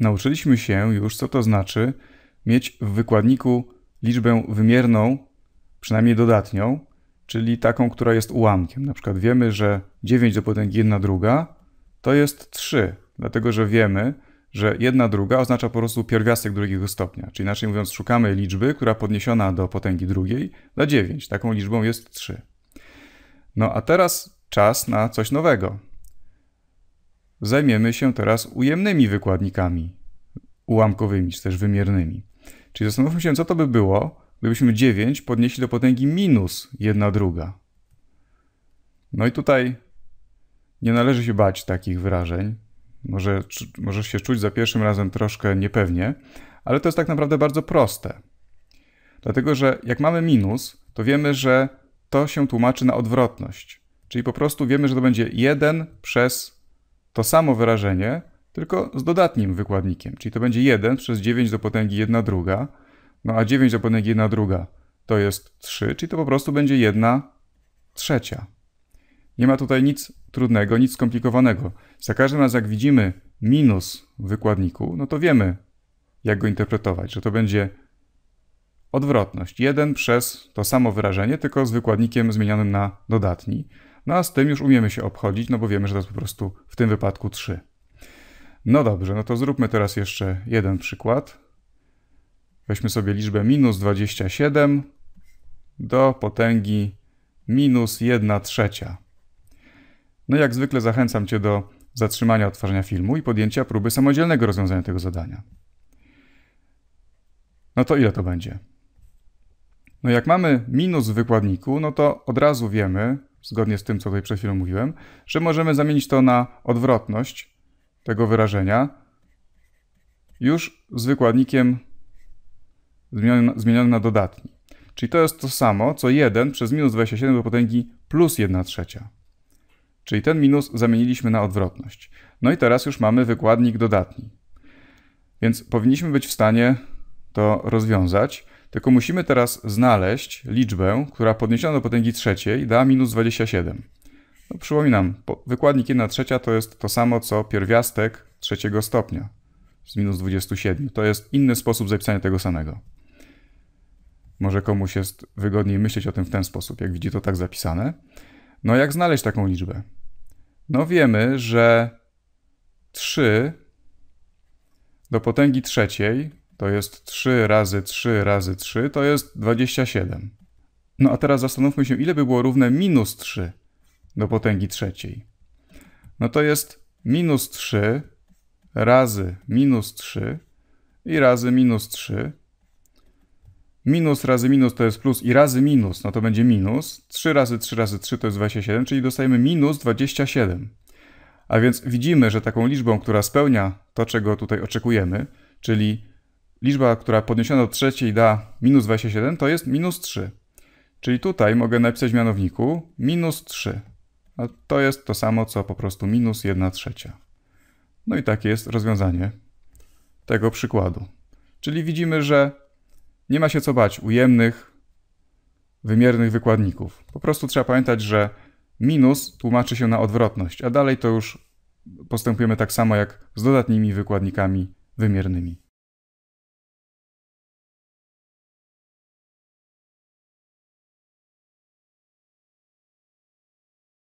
Nauczyliśmy się już, co to znaczy mieć w wykładniku liczbę wymierną, przynajmniej dodatnią, czyli taką, która jest ułamkiem. Na przykład wiemy, że 9 do potęgi 1 druga to jest 3, dlatego że wiemy, że 1 druga oznacza po prostu pierwiastek drugiego stopnia. Czyli inaczej mówiąc, szukamy liczby, która podniesiona do potęgi drugiej da 9. Taką liczbą jest 3. No a teraz czas na coś nowego zajmiemy się teraz ujemnymi wykładnikami ułamkowymi, czy też wymiernymi. Czyli zastanówmy się, co to by było, gdybyśmy 9 podnieśli do potęgi minus 1 druga. No i tutaj nie należy się bać takich wyrażeń. Może, możesz się czuć za pierwszym razem troszkę niepewnie, ale to jest tak naprawdę bardzo proste. Dlatego, że jak mamy minus, to wiemy, że to się tłumaczy na odwrotność. Czyli po prostu wiemy, że to będzie 1 przez to samo wyrażenie, tylko z dodatnim wykładnikiem, czyli to będzie 1 przez 9 do potęgi 1 druga, no a 9 do potęgi 1 druga to jest 3, czyli to po prostu będzie 1 trzecia. Nie ma tutaj nic trudnego, nic skomplikowanego. Za każdym razem, jak widzimy minus w wykładniku, no to wiemy, jak go interpretować, że to będzie odwrotność. 1 przez to samo wyrażenie, tylko z wykładnikiem zmienionym na dodatni. No a z tym już umiemy się obchodzić, no bo wiemy, że to jest po prostu w tym wypadku 3. No dobrze, no to zróbmy teraz jeszcze jeden przykład. Weźmy sobie liczbę minus 27 do potęgi minus 1 trzecia. No jak zwykle zachęcam Cię do zatrzymania odtwarzania filmu i podjęcia próby samodzielnego rozwiązania tego zadania. No to ile to będzie? No jak mamy minus w wykładniku, no to od razu wiemy, zgodnie z tym, co tutaj przed chwilą mówiłem, że możemy zamienić to na odwrotność tego wyrażenia już z wykładnikiem zmienionym, na dodatni. Czyli to jest to samo, co 1 przez minus 27 do potęgi plus 1 trzecia. Czyli ten minus zamieniliśmy na odwrotność. No i teraz już mamy wykładnik dodatni. Więc powinniśmy być w stanie to rozwiązać. Tylko musimy teraz znaleźć liczbę, która podniesiona do potęgi trzeciej da minus 27. No, przypominam, wykładnik 1 trzecia to jest to samo co pierwiastek trzeciego stopnia z minus 27. To jest inny sposób zapisania tego samego. Może komuś jest wygodniej myśleć o tym w ten sposób, jak widzi to tak zapisane. No jak znaleźć taką liczbę? No wiemy, że 3 do potęgi trzeciej to jest 3 razy 3 razy 3, to jest 27. No a teraz zastanówmy się, ile by było równe minus 3 do potęgi trzeciej. No to jest minus 3 razy minus 3 i razy minus 3. Minus razy minus to jest plus i razy minus, no to będzie minus. 3 razy 3 razy 3 to jest 27, czyli dostajemy minus 27. A więc widzimy, że taką liczbą, która spełnia to, czego tutaj oczekujemy, czyli liczba, która podniesiona do trzeciej da minus 27, to jest minus 3. Czyli tutaj mogę napisać w mianowniku minus 3. No to jest to samo, co po prostu minus 1 trzecia. No i takie jest rozwiązanie tego przykładu. Czyli widzimy, że nie ma się co bać ujemnych, wymiernych wykładników. Po prostu trzeba pamiętać, że minus tłumaczy się na odwrotność, a dalej to już postępujemy tak samo jak z dodatnimi wykładnikami wymiernymi.